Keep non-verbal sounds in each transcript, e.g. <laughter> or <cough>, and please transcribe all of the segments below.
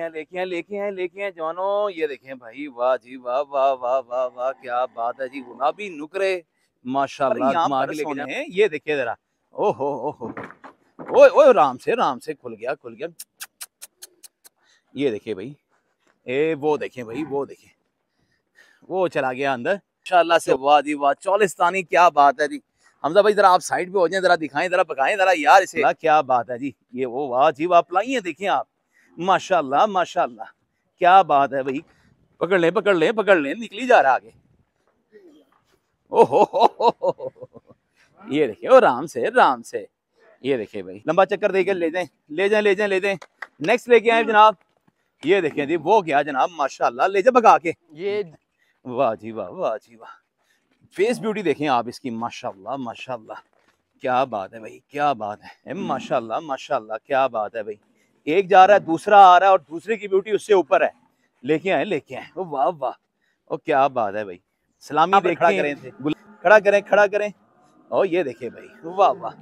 लेके हैं लेके हैं लेके हैं जवानों ये देखें भाई वाह जी वाह वाह वाह वाह वाह क्या बात है जी भी नुकरे माशाल्लाह ये देखिए जरा ओहो ओहो राम से राम से खुल गया खुल गया ये देखिए भाई ए वो देखें भाई वो देखें वो चला गया अंदर माशाला से वाह जी वाह चौलिस्तानी क्या बात है जी हमजा भाई जरा आप साइड पे हो जाए जरा दिखाएं जरा पकाए जरा यार इसे क्या बात है जी ये वो वाह जी वाह प्लाइए देखें आप माशाल्लाह माशाल्लाह क्या बात है भाई पकड़ ले पकड़ ले पकड़ ले निकली जा रहा आगे ओहो ये देखिए ओ राम से राम से ये देखिए भाई लंबा चक्कर देखे ले जाए ले जाए ले जाए ले जाए नेक्स्ट लेके आए जनाब ये देखे जी वो क्या जनाब माशाल्लाह ले जाए पका के ये वाह जी वाह वाह जी वाह फेस ब्यूटी देखें आप इसकी माशाल्लाह माशाल्लाह क्या बात है भाई क्या बात है माशाल्लाह माशाल्लाह क्या बात है भाई एक जा रहा है दूसरा आ रहा है और दूसरे की ब्यूटी उससे ऊपर है लेके आए लेके आए वो वाह वाह ओ क्या बात है भाई सलामी देखें खड़ा करें खड़ा करें खड़ा करें ओ ये देखे भाई वाह वाह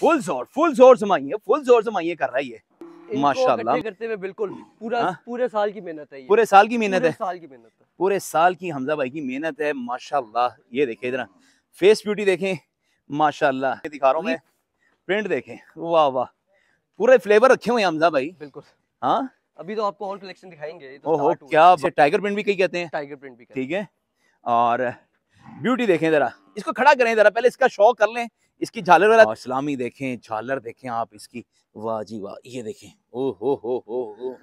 फुल जोर फुल जोर समाइए फुल जोर समाइए कर रहा है ये माशाल्लाह करते हुए बिल्कुल पूरा हा? पूरे साल की मेहनत है पूरे साल की मेहनत है साल की मेहनत है पूरे साल की हमजा भाई की मेहनत है माशाल्लाह ये देखे इधर फेस ब्यूटी देखें माशाल्लाह दिखा रहा हूँ मैं प्रिंट देखें वाह वाह पूरे फ्लेवर रखे हुए हमजा भाई बिल्कुल हाँ अभी तो आपको और कलेक्शन दिखाएंगे तो ओहो क्या टाइगर प्रिंट भी कही कहते हैं टाइगर प्रिंट भी ठीक है और ब्यूटी देखें जरा इसको खड़ा करें जरा पहले इसका शौक कर लें इसकी झालर वाला इस्लामी देखें झालर देखें आप इसकी वाह जी वाह ये देखें ओ हो हो हो हो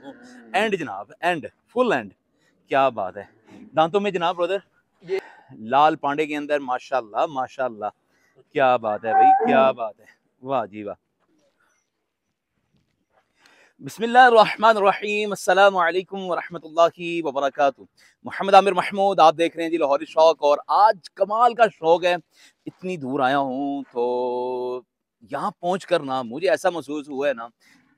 एंड जनाब एंड फुल एंड क्या बात है दांतों में जनाब ब्रदर ये लाल पांडे के अंदर माशाल्लाह माशाल्लाह क्या बात है भाई क्या बात है वाह जी वाह बसमीम अल्लाम वरहि वबरक मोहम्मद आमिर महमूद आप देख रहे हैं जी लाहौरी शौक और आज कमाल का शौक है इतनी दूर आया हूँ तो यहाँ पहुँच कर ना मुझे ऐसा महसूस हुआ है ना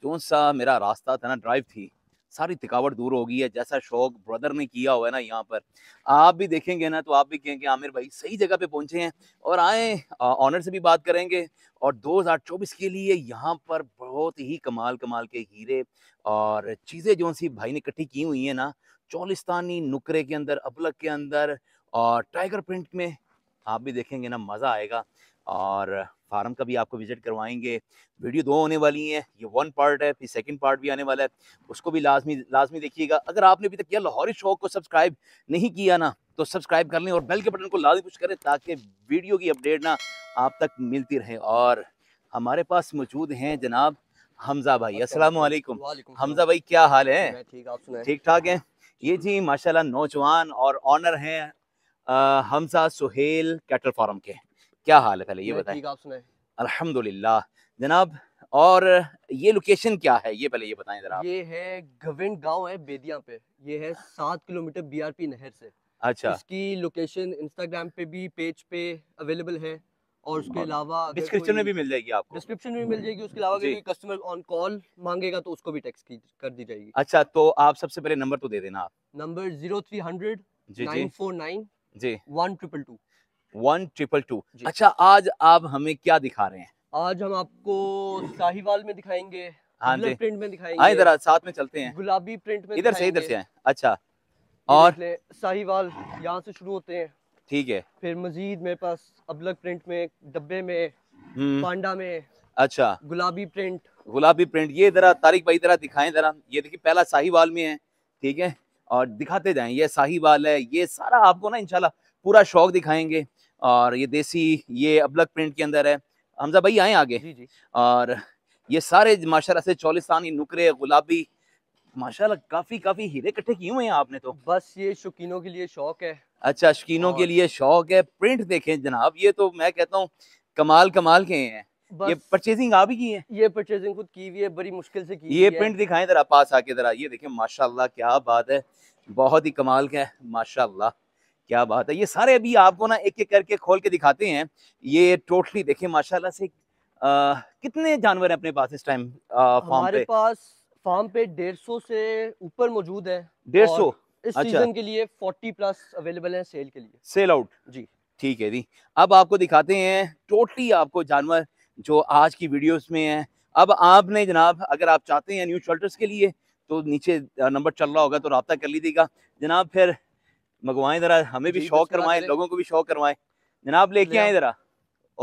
जो सा मेरा रास्ता था ना ड्राइव थी सारी थकावट दूर होगी है जैसा शौक ब्रदर ने किया हुआ है ना यहाँ पर आप भी देखेंगे ना तो आप भी कहेंगे आमिर भाई सही जगह पे पहुंचे हैं और आए ऑनर से भी बात करेंगे और 2024 के लिए यहाँ पर बहुत ही कमाल कमाल के हीरे और चीज़ें जो सी भाई ने इकट्ठी की हुई है ना चौलिस्तानी नुकरे के अंदर अबलक के अंदर और टाइगर प्रिंट में आप भी देखेंगे ना मज़ा आएगा और फार्म का भी आपको विज़िट करवाएंगे वीडियो दो होने वाली हैं ये वन पार्ट है फिर सेकंड पार्ट भी आने वाला है उसको भी लाजमी लाजमी देखिएगा अगर आपने अभी तक किया लाहौरी शौक को सब्सक्राइब नहीं किया ना तो सब्सक्राइब कर लें और बेल के बटन को लाजमी पुश करें ताकि वीडियो की अपडेट ना आप तक मिलती रहे और हमारे पास मौजूद हैं जनाब हमजा भाई असल हमजा भाई क्या हाल है ठीक ठाक हैं ये जी माशाल्लाह नौजवान और ऑनर हैं हमजा सुहेल कैटल फार्म के क्या हाल है पहले ये बताए आप अल्हम्दुलिल्लाह जनाब और ये लोकेशन क्या है ये पहले ये बताएं जरा ये है गविंड गांव है बेदिया पे ये है सात किलोमीटर बीआरपी नहर से अच्छा इसकी लोकेशन इंस्टाग्राम पे भी पेज पे अवेलेबल है और उसके अलावा डिस्क्रिप्शन में भी मिल जाएगी आपको डिस्क्रिप्शन में मिल जाएगी उसके अलावा कस्टमर ऑन कॉल मांगेगा तो उसको भी टेक्स की कर दी जाएगी अच्छा तो आप सबसे पहले नंबर तो दे देना आप नंबर जीरो थ्री हंड्रेड जी one triple two one triple two अच्छा आज आप हमें क्या दिखा रहे हैं आज हम आपको साहिवाल में दिखाएंगे हाँ प्रिंट में दिखाएंगे इधर साथ में चलते हैं गुलाबी प्रिंट में इधर से इधर से अच्छा और साहिवाल यहाँ से शुरू होते हैं ठीक है फिर मजीद मेरे पास अबलग प्रिंट में डब्बे में हम्म। पांडा में अच्छा गुलाबी प्रिंट गुलाबी प्रिंट ये जरा तारिक भाई जरा दिखाएं जरा ये देखिए पहला साहिवाल में है ठीक है और दिखाते जाएं ये साहिवाल है ये सारा आपको ना इंशाल्लाह पूरा शौक दिखाएंगे और ये देसी ये अबलग प्रिंट के अंदर है हमजा भाई आए आगे जी जी। और ये सारे माशाल्लाह से चौलिस्तानी नुकरे गुलाबी माशाल्लाह काफी काफी हीरे इकट्ठे किए हुए हैं आपने तो बस ये शौकीनों के लिए शौक है अच्छा शौकीनों के लिए शौक है प्रिंट देखें जनाब ये तो मैं कहता हूँ कमाल कमाल के हैं ये परचेजिंग आप ही की है ये परचेजिंग खुद की हुई है बड़ी मुश्किल से की ये प्रिंट दिखाएं जरा पास आके जरा ये देखें माशाल्लाह क्या बात है बहुत ही कमाल का है माशाल्लाह क्या बात है ये सारे अभी आपको ना एक एक करके खोल के दिखाते हैं ये टोटली देखिए माशाल्लाह से आ, कितने जानवर हैं अपने पास इस टाइम हमारे पास फार्म पे डेढ़ सौ से ऊपर मौजूद है डेढ़ सौ इस अच्छा। सीजन के लिए फोर्टी प्लस अवेलेबल है सेल के लिए सेल आउट जी ठीक है जी अब आपको दिखाते हैं टोटली आपको जानवर जो आज की वीडियोस में है अब आपने जनाब अगर आप चाहते हैं न्यू शोल्टर्स के लिए तो नीचे नंबर चल रहा होगा तो रबता कर लीजिएगा जनाब फिर मंगवाएं ज़रा हमें भी शौक करवाएं लोगों को भी शौक करवाएं जनाब लेके आए ज़रा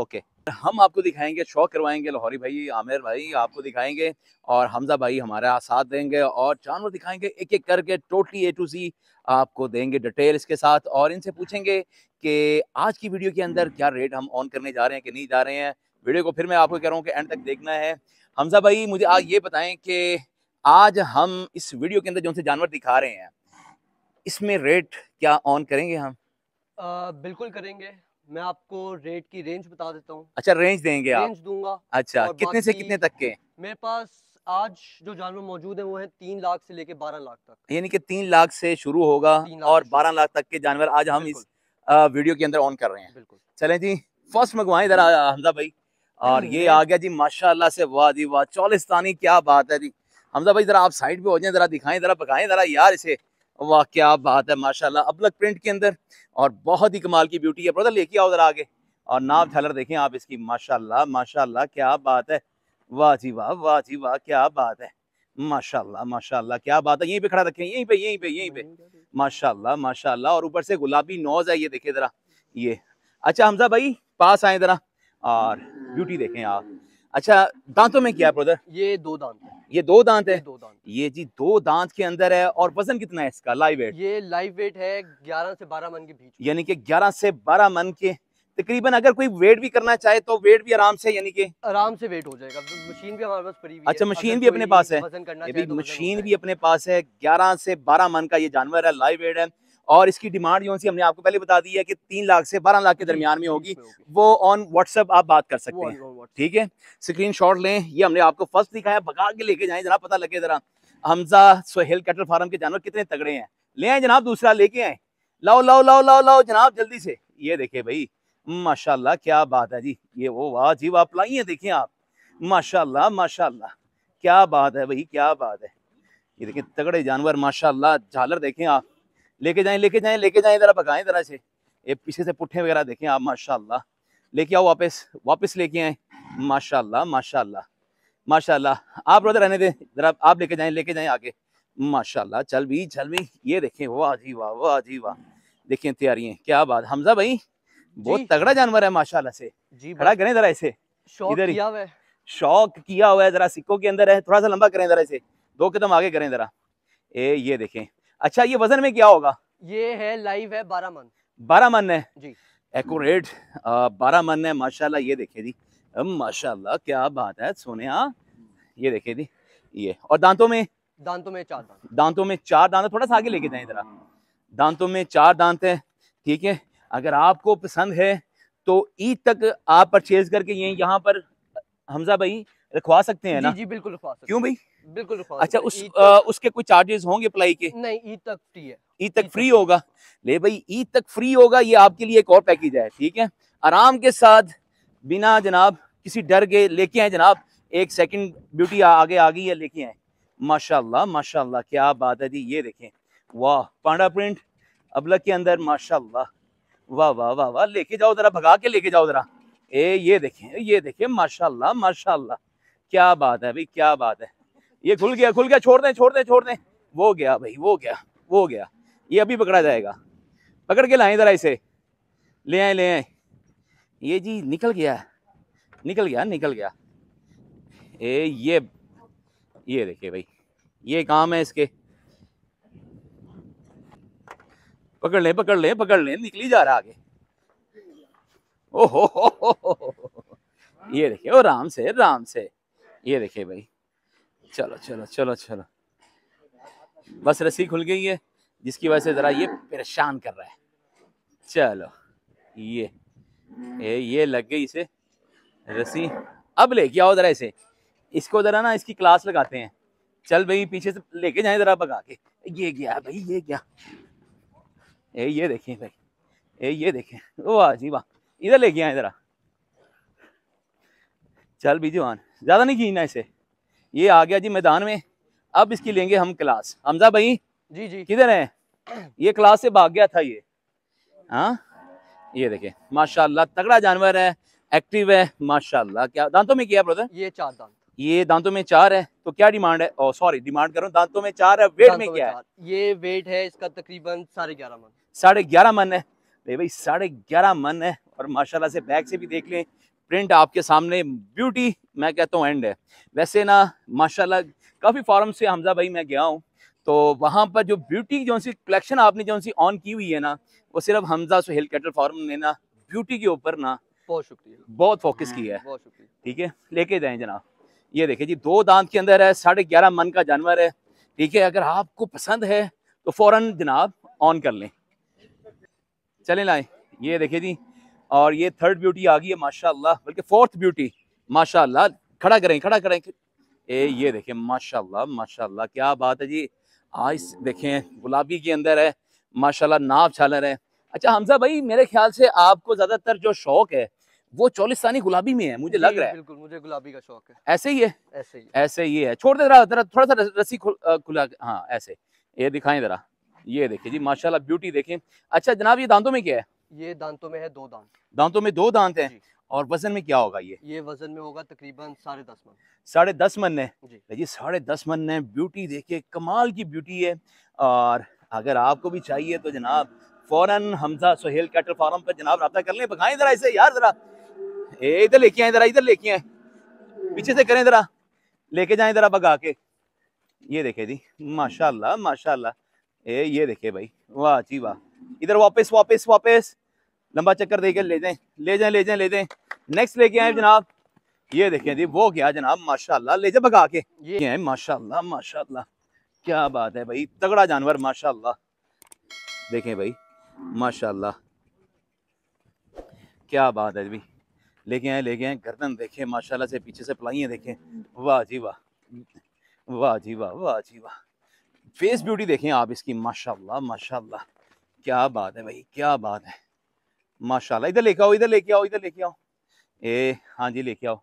ओके हम आपको दिखाएंगे शौक करवाएंगे लाहौरी भाई आमिर भाई आपको दिखाएंगे और हमजा भाई हमारा साथ देंगे और जानवर दिखाएंगे एक एक करके टोटली ए टू सी आपको देंगे डिटेल इसके साथ और इनसे पूछेंगे कि आज की वीडियो के अंदर क्या रेट हम ऑन करने जा रहे हैं कि नहीं जा रहे हैं वीडियो को फिर मैं आपको कह रहा हूँ कि एंड तक देखना है हमजा भाई मुझे आज ये बताएं कि आज हम इस वीडियो के अंदर जो उनसे जानवर दिखा रहे हैं इसमें रेट क्या ऑन करेंगे हम आ, बिल्कुल करेंगे मैं आपको रेट की रेंज बता देता हूँ अच्छा रेंज देंगे आप रेंज दूंगा अच्छा कितने से कितने तक के मेरे पास आज जो जानवर मौजूद है वो है तीन लाख से लेके बारह लाख तक यानी कि तीन लाख से शुरू होगा और बारह लाख तक के जानवर आज हम इस वीडियो के अंदर ऑन कर रहे हैं बिल्कुल चले जी फर्स्ट मंगवाए इधर हमजा भाई और ये <laughs> आ गया जी माशाल्लाह से वाह जी वाह चौलिस्तानी क्या बात है जी हमजा भाई जरा आप साइड पे हो जाए जरा दिखाएं जरा पकाएं जरा यार इसे वाह क्या बात है माशाल्लाह अबलक प्रिंट के अंदर और बहुत ही कमाल की ब्यूटी है ब्रदर लेके आओ उधर आगे और नाव झलर हम्म। देखें आप इसकी माशाल्लाह माशाल्लाह क्या बात है वाह जी वाह वाह जी वाह क्या बात है माशाल्लाह माशाल्लाह क्या बात है यहीं पे खड़ा रखें यहीं पे यहीं पे यहीं पे हाँ, माशाल्लाह माशाल्लाह और ऊपर से गुलाबी नोज है ये देखे ज़रा ये अच्छा हमजा भाई पास आए ज़रा और ब्यूटी देखें आप अच्छा दांतों में क्या है ब्रदर ये दो दांत है ये दो दांत है दो दांत ये जी दो दांत के अंदर है और वजन कितना है इसका लाइव वेट ये लाइव वेट है ग्यारह से बारह मन के बीच यानी कि ग्यारह से बारह मन के तकरीबन अगर कोई वेट भी करना चाहे तो वेट भी आराम से यानी कि आराम से वेट हो जाएगा मशीन भी हमारे पास पड़ी हुई अच्छा मशीन भी अपने पास है तो मशीन भी अपने पास है ग्यारह से बारह मन का ये जानवर है लाइव वेट है और इसकी डिमांड जो हमने आपको पहले बता दी है कि तीन लाख से बारह लाख के दरमियान में होगी वो ऑन व्हाट्सएप आप बात कर सकते हैं ठीक है स्क्रीन शॉट लें ये हमने आपको फर्स्ट दिखाया भगा के लेके जाए जरा पता लगे जरा हमजा सोहेल कैटल फार्म के जानवर कितने तगड़े हैं ले आए जनाब दूसरा लेके आए लाओ लाओ लाओ लाओ लाओ जनाब जल्दी से ये देखे भाई माशाल्लाह क्या बात है जी ये वो वाह जी वाह है देखें आप माशाल्लाह माशाल्लाह क्या बात है भाई क्या बात है ये देखें तगड़े जानवर माशाल्लाह झालर देखें आप लेके जाएं लेके जाएं लेके जाएं जरा भगाएं जरा से ये पीछे से पुट्ठे वगैरह देखें आप माशाल्लाह लेके आओ वापस वापस लेके आए माशाल्लाह माशाल्लाह माशाल्लाह आप रोजा रहने दें जरा आप लेके जाएं लेके जाएं आगे माशाल्लाह चल भी चल भी ये देखें वाह जी वाह वाह जी वाह देखें तैयारियां क्या बात हमजा भाई बहुत तगड़ा जानवर है माशाला से जी खड़ा करें जरा इसे शौक किया हुआ है जरा सिक्कों के अंदर है थोड़ा सा लंबा करें जरा इसे दो कदम आगे करें जरा ए ये देखें अच्छा ये वजन में क्या होगा ये है लाइव है बारह मन बारह मन है जी एकट बारह मन है माशाल्लाह ये देखे दी माशाल्लाह क्या बात है सोने हाँ। ये देखे दी ये और दांतों में दांतों में चार दांत दांतों में चार दांत थोड़ा सा आगे लेके जाए जरा दांतों में चार दांत है ठीक है अगर आपको पसंद है तो ईद तक आप परचेज करके ये यहाँ पर हमजा भाई रखवा सकते हैं ना जी, जी बिल्कुल रखवा सकते क्यों भाई बिल्कुल अच्छा उस आ, e उसके कोई चार्जेस होंगे अप्लाई के नहीं ईद e तक फ्री है ईद e तक फ्री होगा ले भाई ईद तक फ्री होगा ये आपके लिए एक और पैकेज है ठीक है आराम के साथ बिना जनाब किसी डर के लेके आए जनाब एक सेकंड ब्यूटी आगे आ गई है लेके आए माशाल्लाह माशाल्लाह क्या बात है जी ये देखें वाह पांडा प्रिंट अबलग के अंदर माशाल्लाह वाह वाह वाह वाह लेके जाओ जरा भगा के लेके जाओ जरा ए ये देखें ये देखें माशाल्लाह माशाल्लाह क्या बात है भाई क्या बात है ये खुल गया खुल गया छोड़ दें छोड़ दें छोड़ दें वो गया भाई वो गया वो गया ये अभी पकड़ा जाएगा पकड़ के लाएं ज़रा इसे ले आए ले आए ये जी निकल गया निकल गया निकल गया ए ये ये देखिए भाई ये काम है इसके पकड़ ले पकड़ ले पकड़ ले निकली जा रहा आगे ओहो ये देखिए ओ राम से राम से ये देखिए भाई चलो चलो चलो चलो बस रस्सी खुल गई है जिसकी वजह से ज़रा ये परेशान कर रहा है चलो ये ए, ये लग गई इसे रस्सी अब लेके आओ ज़रा इसे इसको ज़रा ना इसकी क्लास लगाते हैं चल भाई पीछे से लेके जाए ज़रा पका के ये गया भाई ये गया ए ये देखें भाई ए ये देखे वाह जी वाह इधर लेके आए ज़रा चल बीजू आन ज़्यादा नहीं खींचना इसे ये आ गया जी मैदान में अब इसकी लेंगे हम क्लास हमजा भाई जी जी किधर है ये क्लास से भाग गया था ये हाँ ये देखे माशाल्लाह तगड़ा जानवर है एक्टिव है माशाल्लाह क्या दांतों में क्या ब्रदर ये चार दांत ये दांतों में चार है तो क्या डिमांड है सॉरी डिमांड करो दांतों में चार है वेट में क्या है ये वेट है इसका तकरीबन साढ़े ग्यारह मन साढ़े ग्यारह मन है भाई साढ़े ग्यारह मन है और माशाल्लाह से बैग से भी देख लें प्रिंट आपके सामने ब्यूटी मैं कहता हूँ एंड है वैसे ना माशाल्लाह काफ़ी फॉर्म से हमजा भाई मैं गया हूँ तो वहाँ पर जो ब्यूटी जो सी कलेक्शन आपने जो सी ऑन की हुई है ना वो सिर्फ हमजा सुहेल कैटर फार्म ने ना ब्यूटी के ऊपर ना बहुत शुक्रिया बहुत फोकस किया है हाँ, बहुत शुक्रिया ठीक है लेके जाए जनाब ये देखिए जी दो दांत के अंदर है साढ़े ग्यारह मन का जानवर है ठीक है अगर आपको पसंद है तो फ़ौरन जनाब ऑन कर लें चले लाए ये देखिए जी और ये थर्ड ब्यूटी आ गई है माशाल्लाह बल्कि फोर्थ ब्यूटी माशाल्लाह खड़ा करें खड़ा करें ए ये देखें माशाल्लाह माशाल्लाह क्या बात है जी आज देखें गुलाबी के अंदर है माशाल्लाह नाप छालर है अच्छा हमजा भाई मेरे ख्याल से आपको ज़्यादातर जो शौक है वो चौलिस्तानी गुलाबी में है मुझे लग रहा है बिल्कुल मुझे गुलाबी का शौक है ऐसे ही है ऐसे ही ऐसे ही है छोड़ दे रहा जरा थोड़ा सा रस्सी खुला हाँ ऐसे ये दिखाएं जरा ये देखिए जी माशाल्लाह ब्यूटी देखें अच्छा जनाब ये दांतों में क्या है ये दांतों में है दो दांत दांतों में दो दांत हैं और वजन में क्या होगा ये ये वजन में होगा तकरीबन साढ़े दस मन साढ़े दस मन है जी साढ़े दस मन है ब्यूटी देखिए कमाल की ब्यूटी है और अगर आपको भी चाहिए तो जनाब फौरन हमजा सोहेल कैटल फार्म पर जनाब रहा कर लें पकाएं जरा इसे यार जरा इधर लेके आए जरा इधर लेके आए पीछे से करें जरा लेके जाए जरा भगा के ये देखे जी माशाला माशाला ये देखे भाई वाह जी वाह इधर वापस वापस वापस लंबा चक्कर देकर ले जाए ले जाए ले जाए ले जाए नेक्स्ट लेके आए जनाब ये देखें जी वो क्या जनाब माशाल्लाह ले जाए भगा के ये है माशाल्लाह माशाल्लाह क्या बात है भाई तगड़ा जानवर माशाल्लाह देखें भाई माशाल्लाह क्या बात है जी लेके आए लेके आए गर्दन देखे माशाला से पीछे से पलाइए देखे वाह जी वाह वाह जी वाह वाह जी वाह फेस ब्यूटी देखें आप इसकी माशाल्लाह माशाल्लाह क्या बात है भाई क्या बात है माशाल्लाह इधर लेके आओ इधर लेके आओ इधर लेके आओ ए हाँ जी लेके आओ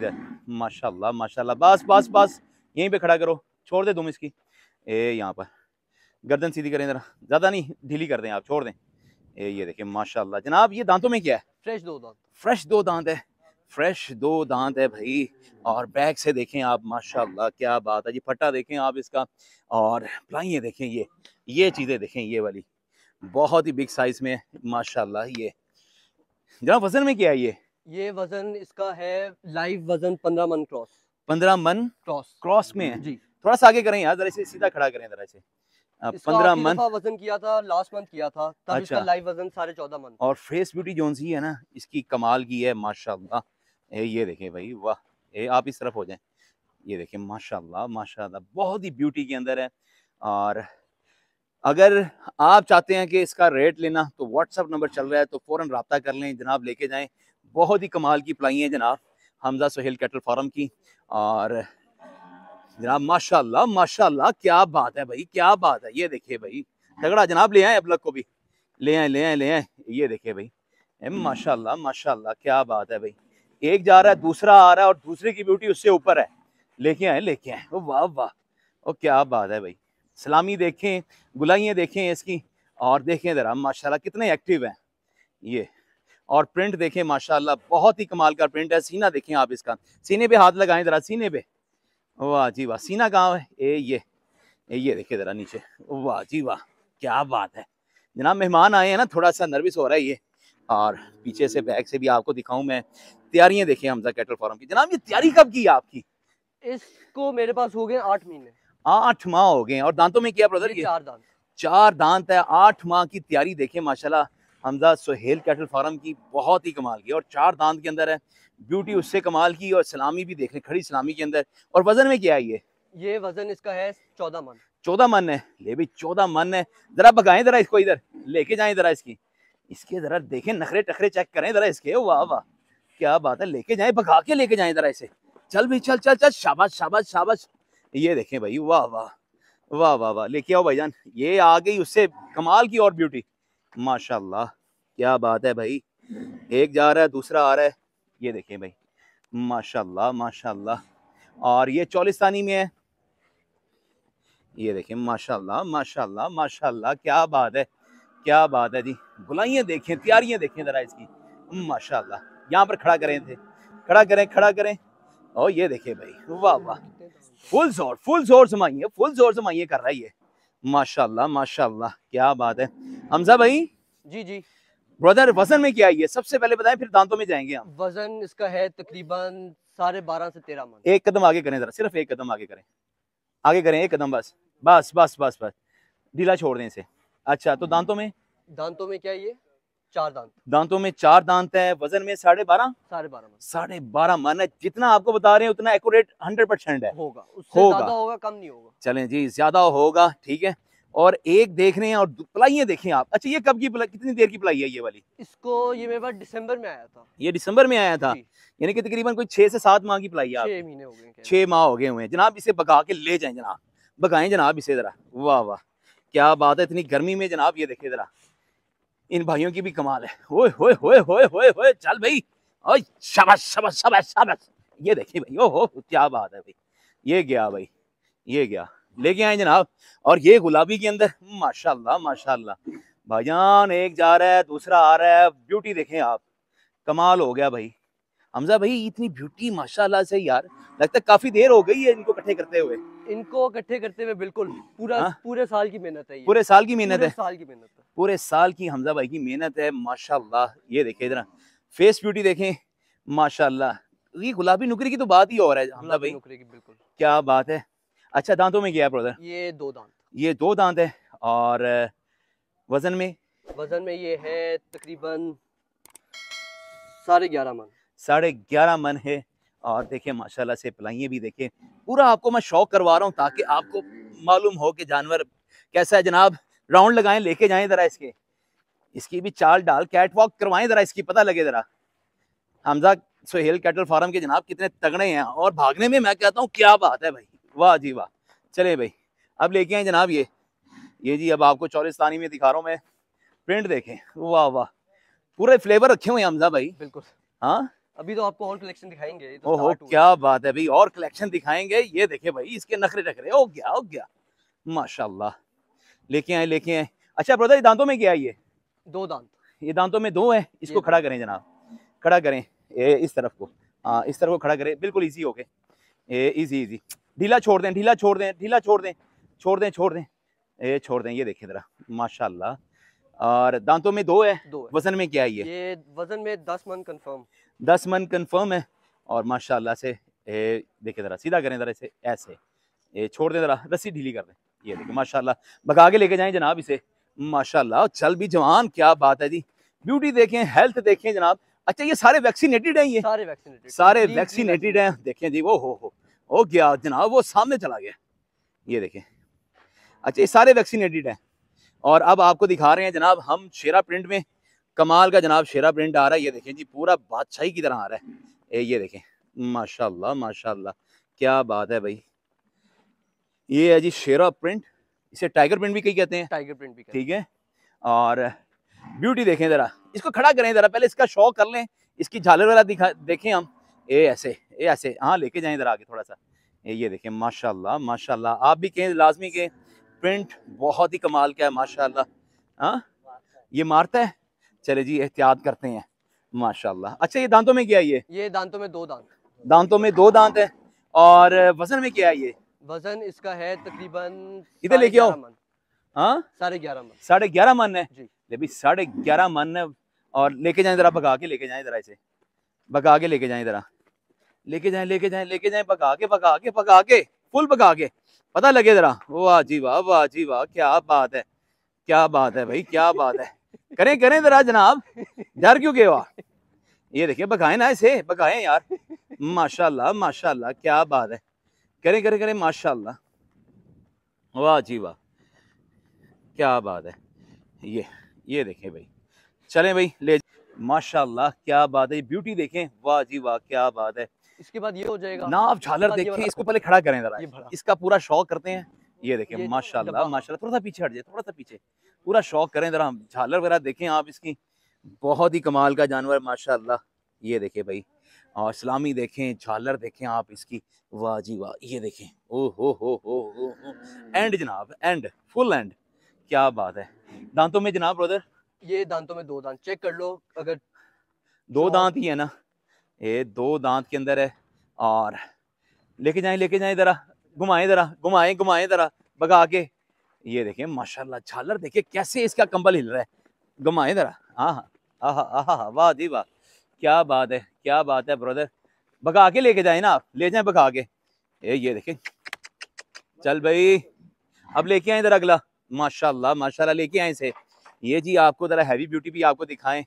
इधर माशाल्लाह माशाल्लाह बस बस बस यहीं पे खड़ा करो छोड़ दे तुम इसकी ए यहाँ पर गर्दन सीधी करें जरा ज़्यादा नहीं ढीली कर दें आप छोड़ दें ए ये देखिए माशाल्लाह जनाब ये दांतों में क्या है फ्रेश दो दांत फ्रेश दो दांत है फ्रेश दो दांत है भाई और बैक से देखें आप माशाल्लाह क्या बात है जी फट्टा देखें आप इसका और प्लाइए देखें ये ये चीज़ें देखें ये वाली बहुत ही बिग साइज में माशाल्लाह ये जनाब वजन में क्या है ये ये वजन इसका है लाइव वजन पंद्रह मन क्रॉस पंद्रह मन क्रॉस क्रॉस में है जी थोड़ा सा आगे करें यार जरा इसे सीधा खड़ा करें जरा इसे पंद्रह मन वजन किया था लास्ट मंथ किया था तब अच्छा। इसका लाइव वजन साढ़े चौदह मन और फेस ब्यूटी जोन सी है ना इसकी कमाल की है माशाल्लाह ए ये देखे भाई वाह ए आप इस तरफ हो जाए ये देखे माशाल्लाह माशाल्लाह बहुत ही ब्यूटी के अंदर है और अगर आप चाहते हैं कि इसका रेट लेना तो व्हाट्सअप नंबर चल रहा है तो फ़ौर रबता कर लें जनाब लेके जाए बहुत ही कमाल की प्लाई है जनाब हमजा सहेल कैटल फार्म की और जनाब माशाल्लाह माशाल्लाह क्या बात है भाई क्या बात है ये देखिए भाई तगड़ा जनाब ले आए अब लग को भी ले आए ले आए ले आए ये देखिए भाई माशाल्लाह माशाल्लाह क्या बात है भाई एक जा रहा है दूसरा आ रहा है और दूसरे की ब्यूटी उससे ऊपर है लेके आए लेके आए वाह वाह वा, क्या बात है भाई सलामी देखें गुलाइयाँ देखें इसकी और देखें ज़रा माशाल्लाह कितने एक्टिव हैं ये और प्रिंट देखें माशाल्लाह बहुत ही कमाल का प्रिंट है सीना देखें आप इसका सीने पे हाथ लगाएं ज़रा सीने पे वाह जी वाह सीना कहाँ है ए ये ए ये देखिए ज़रा नीचे वाह जी वाह क्या बात है जनाब मेहमान आए हैं ना थोड़ा सा नर्वस हो रहा है ये और पीछे से बैग से भी आपको दिखाऊं मैं तैयारियां देखिए हमजा कैटल फॉरम की जनाब ये तैयारी कब की आपकी इसको मेरे पास हो गए आठ महीने आठ माह हो गए और दांतों में किया ब्रदर ये चार दांत चार दांत है आठ माह की तैयारी देखे माशाल्लाह हमजा सुहेल कैटल फार्म की बहुत ही कमाल की और चार दांत के अंदर है ब्यूटी उससे कमाल की और सलामी भी देख रहे खड़ी सलामी के अंदर और वजन में क्या है ये ये वजन इसका है चौदह मन चौदह मन है ले भी चौदह मन है जरा बगाए जरा इसको इधर लेके जाए जरा इसकी इसके जरा देखें नखरे टखरे चेक करें जरा इसके वाह वाह क्या बात है लेके जाए भगा के लेके जाए जरा इसे चल भी चल चल चल शाबाश शाबाश शाबाश ये देखें भाई वाह वाह वाह वाह वाह लेके आओ भाईजान ये आ गई उससे कमाल की और ब्यूटी माशाल्लाह क्या बात है भाई एक जा रहा है दूसरा आ रहा है ये देखें भाई माशाल्लाह माशाल्लाह और ये चौलिस्तानी में है ये देखें माशाल्लाह माशाल्लाह माशाल्लाह क्या बात है क्या बात है जी बुलाइयाँ देखें तैयारियाँ देखें ज़रा इसकी माशाल्लाह यहाँ पर खड़ा करें थे खड़ा करें खड़ा करें और ये देखें भाई वाह वाह फुल जोर फुल जोर समाइए फुल जोर समाइए कर रहा है ये माशाल्लाह माशाल्लाह क्या बात है हमजा भाई जी जी ब्रदर वजन में क्या ये सबसे पहले बताएं फिर दांतों में जाएंगे हम वजन इसका है तकरीबन साढ़े बारह से तेरह मन एक कदम आगे करें जरा सिर्फ एक कदम आगे करें आगे करें एक कदम बस बस बस बस बस ढीला छोड़ दें इसे अच्छा तो हम्म। दांतों में दांतों में क्या ये चार दांत दांतों में चार दांत है वजन में साढ़े बारह साढ़े बारह साढ़े बारह मन है जितना आपको बता रहे हैं उतना एक्यूरेट हंड्रेड परसेंट है होगा उससे होगा होगा कम नहीं होगा जी ज्यादा होगा ठीक है और एक देख रहे हैं और पलाइयाँ देखें आप अच्छा ये कब की पलाई कितनी देर की पलाई है ये वाली इसको ये मेरे पास दिसंबर में आया था ये दिसंबर में आया था यानी कि तकरीबन कोई छह से सात माह की पलाई है छह महीने हो गए छह माह हो गए हुए हैं जनाब इसे पका के ले जाए जनाब बकाएं जनाब इसे जरा वाह वाह क्या बात है इतनी गर्मी में जनाब ये देखे जरा इन भाइयों की भी कमाल है ओए होए होए होए होए होए चल भाई ओए शाबाश शाबाश शाबाश शाबाश ये देखिए भाई ओहो क्या बात है भाई ये गया भाई ये गया लेके आए जनाब और ये गुलाबी के अंदर माशाल्लाह माशाल्लाह भाईजान एक जा रहा है दूसरा आ रहा है ब्यूटी देखें आप कमाल हो गया भाई हमजा भाई इतनी ब्यूटी माशाल्लाह से यार लगता है काफी देर हो गई है इनको इकट्ठे करते हुए इनको इकट्ठे करते हुए बिल्कुल पूरा हाँ? पूरे साल की मेहनत है पूरे साल की मेहनत है साल की मेहनत है पूरे साल की हमजा भाई की मेहनत है माशाल्लाह ये देखे इधर फेस ब्यूटी देखें माशाल्लाह ये गुलाबी नुकरी की तो बात ही और है हमजा भाई नुकरी की बिल्कुल क्या बात है अच्छा दांतों में क्या ब्रदर ये दो दांत ये दो दांत है और वजन में वजन में ये है तकरीबन साढ़े ग्यारह मन साढ़े ग्यारह मन है और देखें माशाल्लाह से पलाइयाँ भी देखें पूरा आपको मैं शौक करवा रहा हूँ ताकि आपको मालूम हो कि जानवर कैसा है जनाब राउंड लगाएं लेके जाएं ज़रा इसके इसकी भी चाल डाल कैट वॉक करवाएं ज़रा इसकी पता लगे ज़रा हमजा सुहेल कैटल फार्म के जनाब कितने तगड़े हैं और भागने में मैं कहता हूँ क्या बात है भाई वाह जी वाह चले भाई अब लेके आए जनाब ये ये जी अब आपको चौरिस्तानी में दिखा रहा हूँ मैं प्रिंट देखें वाह वाह पूरे फ्लेवर रखे हुए हमजा भाई बिल्कुल हाँ अभी तो आपको और कलेक्शन दिखाएंगे तो ओहो क्या बात है अभी और कलेक्शन दिखाएंगे ये देखे भाई इसके नखरे नखरे हो गया हो गया माशाल्लाह लेके आए लेके आए अच्छा ब्रदर ये दांतों में क्या है ये दो दांत ये दांतों में दो है इसको खड़ा करें जनाब खड़ा करें ए, इस तरफ को हाँ इस तरफ को खड़ा करें बिल्कुल ईजी हो गए ईजी ईजी ढीला छोड़ दें ढीला छोड़ दें ढीला छोड़ दें छोड़ दें छोड़ दें ये छोड़ दें ये देखे जरा माशाला और दांतों में दो है दो है। वजन में क्या है ये ये वजन में दस मन कंफर्म दस मन कन्फर्म है और माशाल्लाह से ए, देखे ज़रा सीधा करें ज़रा इसे ऐसे ये छोड़ दें ज़रा रस्सी ढीली कर दें ये देखिए माशाल्लाह भगा के लेके जाएं जनाब इसे माशाल्लाह चल भी जवान क्या बात है जी ब्यूटी देखें हेल्थ देखें जनाब अच्छा ये सारे वैक्सीनेटेड हैं ये सारे वैक्सीनेटेड सारे वैक्सीनेटेड हैं देखें जी वो हो हो हो गया जनाब वो सामने चला गया ये देखें अच्छा ये सारे वैक्सीनेटेड हैं और अब आपको दिखा रहे हैं जनाब हम शेरा प्रिंट में कमाल का जनाब शेरा प्रिंट आ रहा है ये देखें जी पूरा बादशाही की तरह आ रहा है ये देखें माशाल्लाह माशाल्लाह क्या बात है भाई ये है जी शेरा प्रिंट इसे टाइगर प्रिंट भी कही कहते हैं टाइगर प्रिंट भी ठीक है और ब्यूटी देखें ज़रा इसको खड़ा करें ज़रा पहले इसका शौक कर लें इसकी झालर वाला दिखा देखें हम ए ऐसे ए ऐसे हाँ लेके जाए ज़रा आगे थोड़ा सा ए ये देखें माशाला माशाला आप भी कहें लाजमी के प्रिंट बहुत ही कमाल का है माशाला हाँ ये मारता है चले जी एहतियात करते हैं माशाल्लाह अच्छा ये दांतों में क्या है ये ये दांतों में दो दांत दांतों में दो दांत है और वजन में क्या है ये वजन इसका है तकरीबन इधर लेके आओ हाँ साढ़े ग्यारह मन साढ़े ग्यारह मन है जी साढ़े ग्यारह मन है और लेके जाए जरा भगा के लेके जाए जरा इसे भगा के लेके जाए जरा लेके जाए लेके जाए लेके जाए पका के पका के पका के फुल पका के पता लगे जरा वाह जी वाह वाह जी वाह क्या बात है क्या बात है भाई क्या बात है करें करें जरा जनाब डर क्यों के वाह ये देखिए बकाए ना इसे बकाए यार माशाल्लाह माशाल्लाह क्या बात है करें करें करें माशाल्लाह वाह जी वाह क्या बात है ये ये देखें भाई चलें भाई ले माशाल्लाह क्या बात है ब्यूटी देखें वाह जी वाह क्या बात है इसके बाद ये हो जाएगा ना आप झालर देखें इसको पहले खड़ा करें जरा इसका पूरा शौक करते हैं ये देखें माशाल्लाह माशाल्लाह थोड़ा सा पीछे हट जाए थोड़ा सा पीछे पूरा शौक करें जरा झालर वगैरह देखें आप इसकी बहुत ही कमाल का जानवर माशाल्लाह ये देखें भाई और इस्लामी देखें झालर देखें आप इसकी वाह जी वाह ये देखें ओ हो हो हो हो हो एंड जनाब एंड फुल एंड क्या बात है दांतों में जनाब ब्रदर ये दांतों में दो दांत चेक कर लो अगर दो दांत ही है ना ये दो दांत के अंदर है और लेके जाए लेके जाए जरा घुमाए जरा घुमाए घुमाए जरा भगा के ये देखे माशाल्लाह झालर देखिए कैसे इसका कंबल हिल रहा है घुमाए जरा हाँ हाँ आह हाँ, आह हाँ, हाँ, वाह जी वाह क्या बात है क्या बात है ब्रदर भगा के लेके जाए ना आप ले जाए भगा के ए ये देखे चल भाई अब लेके आए इधर अगला माशाल्लाह माशाल्लाह लेके आए इसे ये जी आपको ज़रा हैवी ब्यूटी भी आपको दिखाएं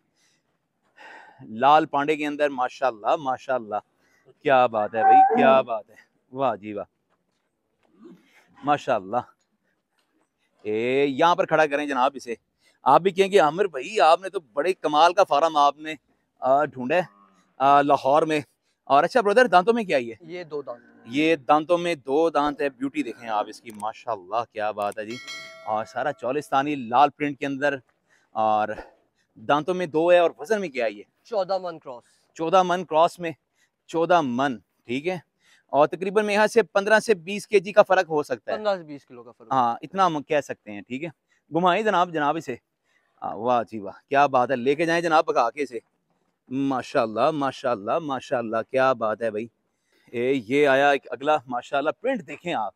लाल पांडे के अंदर माशाल्लाह माशाल्लाह क्या बात है भाई क्या बात है वाह जी वाह माशाल्लाह ए यहाँ पर खड़ा करें जनाब इसे आप भी कहेंगे आमिर भाई आपने तो बड़े कमाल का फार्म आपने ढूंढा है लाहौर में और अच्छा ब्रदर दांतों में क्या ये ये दो दांत ये दांतों में दो दांत है ब्यूटी देखें आप इसकी माशाल्लाह क्या बात है जी और सारा चौलिस्तानी लाल प्रिंट के अंदर और दांतों में दो है और वजन में क्या है ये चौदह मन क्रॉस चौदह मन क्रॉस में चौदह मन ठीक है और तकरीबन यहाँ से पंद्रह से बीस के जी का फर्क हो सकता है पंद्रह से बीस किलो का फर्क हाँ इतना हम कह सकते हैं ठीक है घुमाए जनाब जनाब इसे वाह जी वाह क्या बात है लेके जाए जनाब पका के इसे माशाल्लाह माशाल्लाह माशाल्लाह क्या बात है भाई ए, ये आया एक अगला माशाल्लाह प्रिंट देखें आप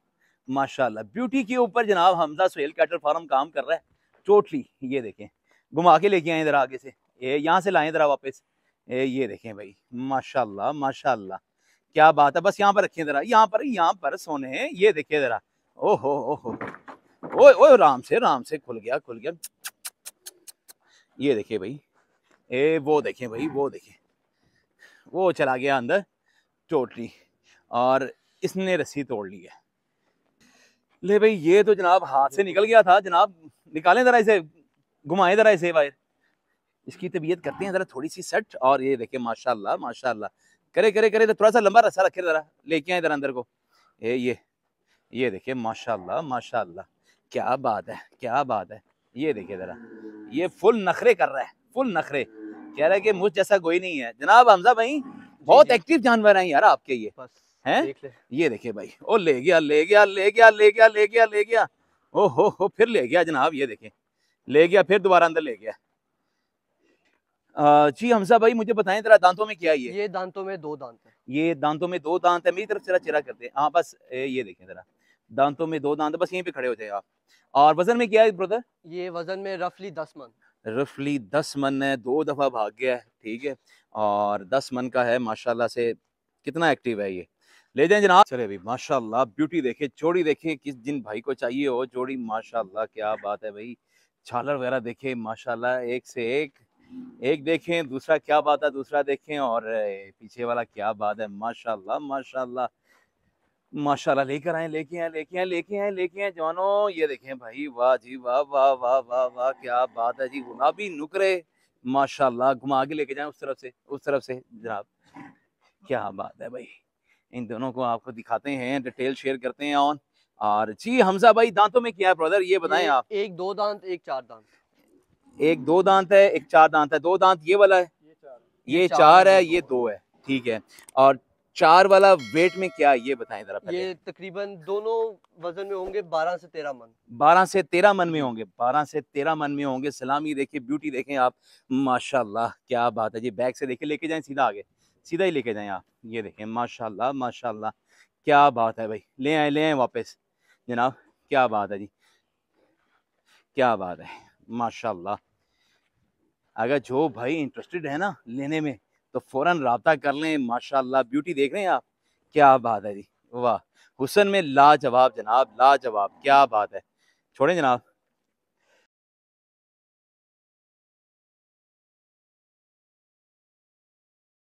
माशाला ब्यूटी के ऊपर जनाब हमजा सुहेल कैटल फार्म काम कर रहा है टोटली ये देखें घुमा के लेके आए इधर आगे से ये यहाँ से लाए इधर वापस ए, ये देखें भाई माशाला माशा क्या बात है बस यहाँ पर रखिए जरा यहाँ पर यहाँ पर सोने ये देखिए जरा ओहो ओहो ओ ओ राम से राम से खुल गया खुल गया ये देखिए भाई ए वो देखिए भाई वो देखिए वो चला गया अंदर टोटली और इसने रस्सी तोड़ ली है ले भाई ये तो जनाब हाथ से निकल गया था जनाब निकालें ज़रा इसे घुमाएं ज़रा इसे बाहर इसकी तबीयत करते हैं ज़रा थोड़ी सी सेट और ये देखें माशाल्लाह माशाल्लाह करे करे करे तो थोड़ा सा लंबा रस्सा रखे जरा लेके आए इधर अंदर को ए ये ये देखिए माशाल्लाह माशाल्लाह क्या बात है क्या बात है ये देखिए जरा ये फुल नखरे कर रहा है फुल नखरे कह रहा है कि मुझ जैसा कोई नहीं है जनाब हमजा भाई बहुत एक्टिव जानवर है यार आपके ये है ये देखिए भाई ओ ले गया ले गया ले गया ले गया ले गया ले गया ओ हो हो फिर ले गया जनाब ये देखे ले गया फिर दोबारा अंदर ले गया जी हमजा भाई मुझे बताएं तेरा दांतों में क्या ये ये दांतों में दो दांत है ये दांतों में दो दांत है मेरी तरफ जरा चेहरा करते हैं हाँ बस ये देखें जरा दांतों में दो दांत बस यहीं पे खड़े हो जाए आप और वजन में क्या है ब्रदर ये वजन में रफली दस मन रफली दस मन है दो दफा भाग गया है ठीक है और दस मन का है माशाल्लाह से कितना एक्टिव है ये ले जाए जनाब चले भाई माशाल्लाह ब्यूटी देखे जोड़ी देखे किस जिन भाई को चाहिए हो जोड़ी माशाला क्या बात है भाई छालर वगैरह देखे माशाला एक से एक एक देखें दूसरा क्या बात है दूसरा देखें और पीछे वाला क्या बात है माशाल्लाह माशाल्लाह माशाल्लाह लेकर आए लेके आए लेके आए लेके आए लेके आए जवानों ये देखें भाई वाह जी वाह वाह वाह वाह वाह क्या बात है जी गुलाबी नुकरे माशाल्लाह घुमा के लेके जाए उस तरफ से उस तरफ से जनाब क्या बात है भाई इन दोनों को आपको दिखाते हैं डिटेल शेयर करते हैं ऑन और जी हमजा भाई दांतों में क्या है ब्रदर ये बताएं आप एक दो दांत एक चार दांत एक दो दांत है एक चार दांत है दो दांत ये वाला है ये चार है ये दो है ठीक है और चार वाला वेट में क्या ये बताएं जरा ये तकरीबन दोनों वजन में होंगे बारह से तेरह मन बारह से तेरह मन में होंगे बारह से तेरह मन में होंगे सलामी देखिए ब्यूटी देखें आप माशाल्लाह क्या बात है जी बैग से देखिए लेके जाएं सीधा आगे सीधा ही लेके जाएं आप ये देखें माशाल्लाह माशाल्लाह क्या बात है भाई ले आए ले आए वापस जनाब क्या बात है जी क्या बात है माशाल्लाह अगर जो भाई इंटरेस्टेड है ना लेने में तो फौरन रबता कर लें माशाल्लाह ब्यूटी देख रहे हैं आप क्या बात है जी वाह हुसन में लाजवाब जनाब लाजवाब क्या बात है छोड़ें जनाब